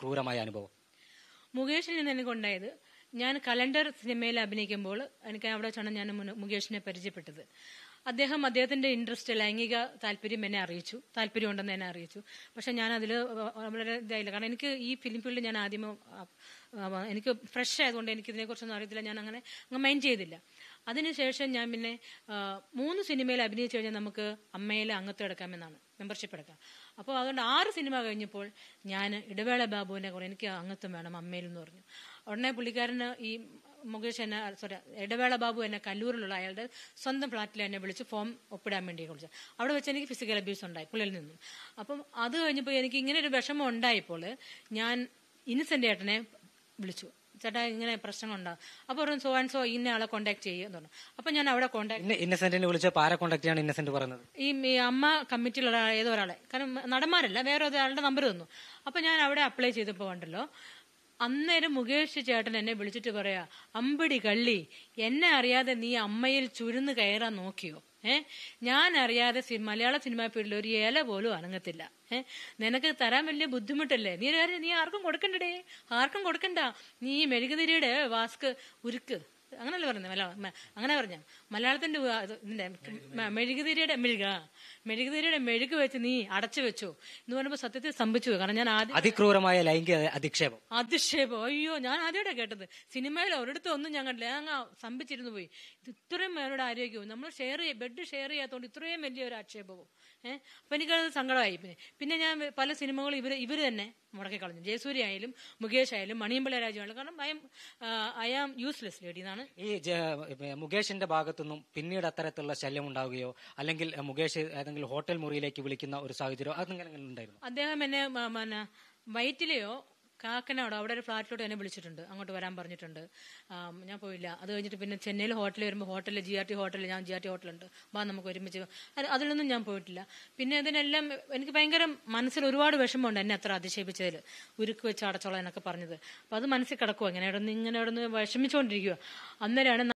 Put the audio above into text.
ക്രൂരമായ അനുഭവം മുകേഷിൽ നിന്ന് ഉണ്ടായത് ഞാൻ കലണ്ടർ സിനിമയിൽ അഭിനയിക്കുമ്പോൾ എനിക്ക് അവിടെ വെച്ചാണ് ഞാൻ മുകേഷിനെ പരിചയപ്പെട്ടത് അദ്ദേഹം അദ്ദേഹത്തിന്റെ ഇൻട്രസ്റ്റ് ലൈംഗിക താല്പര്യം എന്നെ അറിയിച്ചു ഉണ്ടെന്ന് എന്നെ അറിയിച്ചു പക്ഷെ ഞാൻ അതിൽ വളരെ ഇതായില്ല കാരണം എനിക്ക് ഈ ഫിലിം ഫീൽഡ് ഞാൻ ആദ്യമേ എനിക്ക് ഫ്രഷ് ആയതുകൊണ്ട് എനിക്ക് ഇതിനെക്കുറിച്ചൊന്നും അറിയത്തില്ല ഞാൻ അങ്ങനെ അങ്ങ് മൈൻഡ് ചെയ്തില്ല അതിനുശേഷം ഞാൻ പിന്നെ മൂന്ന് സിനിമയിൽ അഭിനയിച്ചു കഴിഞ്ഞാൽ നമുക്ക് അമ്മയിൽ അംഗത്വം എടുക്കാമെന്നാണ് മെമ്പർഷിപ്പ് എടുക്കാം അപ്പോൾ അതുകൊണ്ട് ആറ് സിനിമ കഴിഞ്ഞപ്പോൾ ഞാൻ ഇടവേള ബാബുവിനെ കുറെ എനിക്ക് അംഗത്വം വേണം അമ്മയിൽ എന്ന് പറഞ്ഞു ഉടനെ പുള്ളിക്കാരന് ഈ മുകേഷ് എന്നെ സോറി ഇടവേള ബാബു എന്നെ കല്ലൂരിലുള്ള അയാളുടെ സ്വന്തം ഫ്ലാറ്റിൽ എന്നെ വിളിച്ച് ഫോം ഒപ്പിടാൻ വേണ്ടി വിളിച്ചു അവിടെ വെച്ച് എനിക്ക് ഫിസിക്കൽ അബ്യൂസ് ഉണ്ടായി പുള്ളിയിൽ നിന്നും അപ്പം അത് കഴിഞ്ഞപ്പോൾ എനിക്ക് ഇങ്ങനെ ഒരു വിഷമം ഉണ്ടായപ്പോൾ ഞാൻ ഇന്നസെന്റ് ഏട്ടനെ വിളിച്ചു ചേട്ടാ ഇങ്ങനെ പ്രശ്നങ്ങൾ പ്രശ്നങ്ങളുണ്ടാകും അപ്പൊ പറഞ്ഞു സോ ആൻഡ് സോ ഇന്ന ആളെ കോണ്ടാക്ട് ചെയ്യുമെന്ന് പറഞ്ഞു അപ്പോൾ ഞാൻ അവിടെ കോണ്ടാക്ട് ഇന്നസെന്റിനെ ചെയ്യാണ് ഇന്നസെന്റ് പറഞ്ഞത് ഈ അമ്മ കമ്മിറ്റിയിലുള്ള ഏതോ ഒരാളെ കാരണം നടന്മാരല്ല വേറെ ഒരാളുടെ നമ്പർ തന്നു അപ്പൊ ഞാൻ അവിടെ അപ്ലൈ ചെയ്തപ്പോ ഉണ്ടല്ലോ അന്നേരം മുകേഷ് ചേട്ടൻ എന്നെ വിളിച്ചിട്ട് പറയാ അമ്പിടി കള്ളി എന്നെ അറിയാതെ നീ അമ്മയിൽ ചുരുന്ന് കയറാൻ നോക്കിയോ ഏഹ് ഞാൻ അറിയാതെ മലയാള സിനിമാ ഫീൽഡിൽ ഒരു ഇല പോലും അനങ്ങത്തില്ല ഏഹ് നിനക്ക് തരാൻ വലിയ ബുദ്ധിമുട്ടല്ലേ നീ നീ ആർക്കും കൊടുക്കണ്ടേ ആർക്കും കൊടുക്കണ്ട നീ മെഴുകുതിരിയുടെ വാസ്ക് ഉരുക്ക് അങ്ങനല്ല പറഞ്ഞത് മലയാളം അങ്ങനെ പറഞ്ഞ മലയാളത്തിന്റെ ഇതിന്റെ മെഴുകുതിരിയുടെ മെഴുക മെഴുകുതിരിയുടെ മെഴുക് വെച്ച് നീ അടച്ചു വെച്ചു എന്ന് പറയുമ്പോൾ സത്യത്തിൽ സംഭവിച്ചു കാരണം ഞാൻ ആദ്യം അതിക്രൂരമായ ലൈംഗിക അധിക്ഷേപം അധിക്ഷേപം അയ്യോ ഞാൻ ആദ്യമായിട്ടാ കേട്ടത് സിനിമയിൽ ഒരിടത്തും ഒന്നും ഞാൻ കണ്ടില്ല ഞാൻ സംഭിച്ചിരുന്നു പോയി ഇത് ഇത്രയും അവരുടെ ആരോഗ്യവും നമ്മൾ ഷെയർ ചെയ്യ ബെഡ് ഷെയർ ചെയ്യാത്തതുകൊണ്ട് ഇത്രയും വലിയ ഒരു ആക്ഷേപവും ഏഹ് അപ്പൊ എനിക്കത് സങ്കടമായി പിന്നെ പിന്നെ ഞാൻ പല സിനിമകളും ഇവര് ഇവര് തന്നെ മുടക്കിക്കളഞ്ഞു ജയസൂര്യ ആയാലും മുകേഷ് ആയാലും മണിയമ്പല രാജുവാണ് കാരണം I am I am useless lady എന്നാണ് ഈ മുകേഷിന്റെ ഭാഗത്തുനിന്നും പിന്നീട് അത്തരത്തിലുള്ള ശല്യം ഉണ്ടാവുകയോ അല്ലെങ്കിൽ മുകേഷ് ഏതെങ്കിലും ഹോട്ടൽ മുറിയിലേക്ക് വിളിക്കുന്ന ഒരു സാഹചര്യം അതെങ്ങനെ ഉണ്ടായിരുന്നു അദ്ദേഹം എന്നെ വയറ്റിലെയോ കാക്കനോട് അവിടെ ഒരു ഫ്ലാറ്റിലോട്ട് എന്നെ വിളിച്ചിട്ടുണ്ട് അങ്ങോട്ട് വരാൻ പറഞ്ഞിട്ടുണ്ട് ഞാൻ പോയില്ല അത് കഴിഞ്ഞിട്ട് പിന്നെ ചെന്നൈയിൽ ഹോട്ടലിൽ വരുമ്പോൾ ഹോട്ടലിൽ ജി ആർ ടി ഹോട്ടലിൽ ഞാൻ ജി ആർ ടി ഹോട്ടലുണ്ട് വാ നമുക്ക് ഒരുമിച്ച് അതിലൊന്നും ഞാൻ പോയിട്ടില്ല പിന്നെ അതിനെല്ലാം എനിക്ക് ഭയങ്കര മനസ്സിൽ ഒരുപാട് വിഷമമുണ്ട് എന്നെ അത്ര അതിശയിപ്പിച്ചതിൽ ഉരുക്ക് വെച്ച് അടച്ചോളാം എന്നൊക്കെ പറഞ്ഞത് അപ്പം അത് മനസ്സിൽ കിടക്കുക ഇങ്ങനെ ഇടന്ന് ഇങ്ങനെ ഇടന്ന് വിഷമിച്ചുകൊണ്ടിരിക്കുക അന്നേരമാണ്